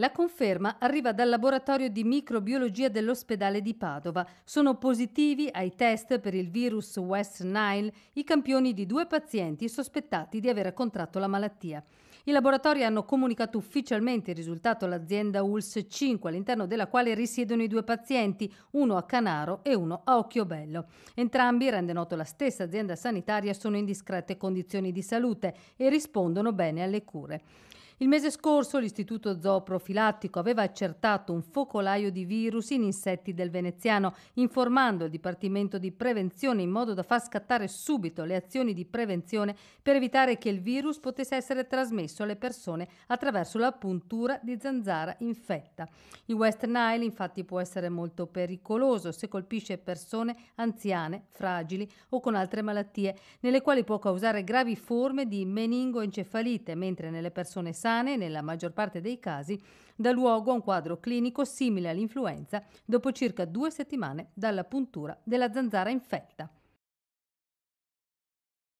La conferma arriva dal laboratorio di microbiologia dell'ospedale di Padova. Sono positivi ai test per il virus West Nile i campioni di due pazienti sospettati di aver contratto la malattia. I laboratori hanno comunicato ufficialmente il risultato all'azienda ULS 5, all'interno della quale risiedono i due pazienti, uno a Canaro e uno a Occhiobello. Entrambi, rende noto la stessa azienda sanitaria, sono in discrete condizioni di salute e rispondono bene alle cure. Il mese scorso l'Istituto Zooprofilattico aveva accertato un focolaio di virus in insetti del veneziano, informando il Dipartimento di Prevenzione in modo da far scattare subito le azioni di prevenzione per evitare che il virus potesse essere trasmesso alle persone attraverso la puntura di zanzara infetta. Il West Nile infatti può essere molto pericoloso se colpisce persone anziane, fragili o con altre malattie, nelle quali può causare gravi forme di meningoencefalite, mentre nelle persone sane sane, nella maggior parte dei casi, dà luogo a un quadro clinico simile all'influenza dopo circa due settimane dalla puntura della zanzara infetta.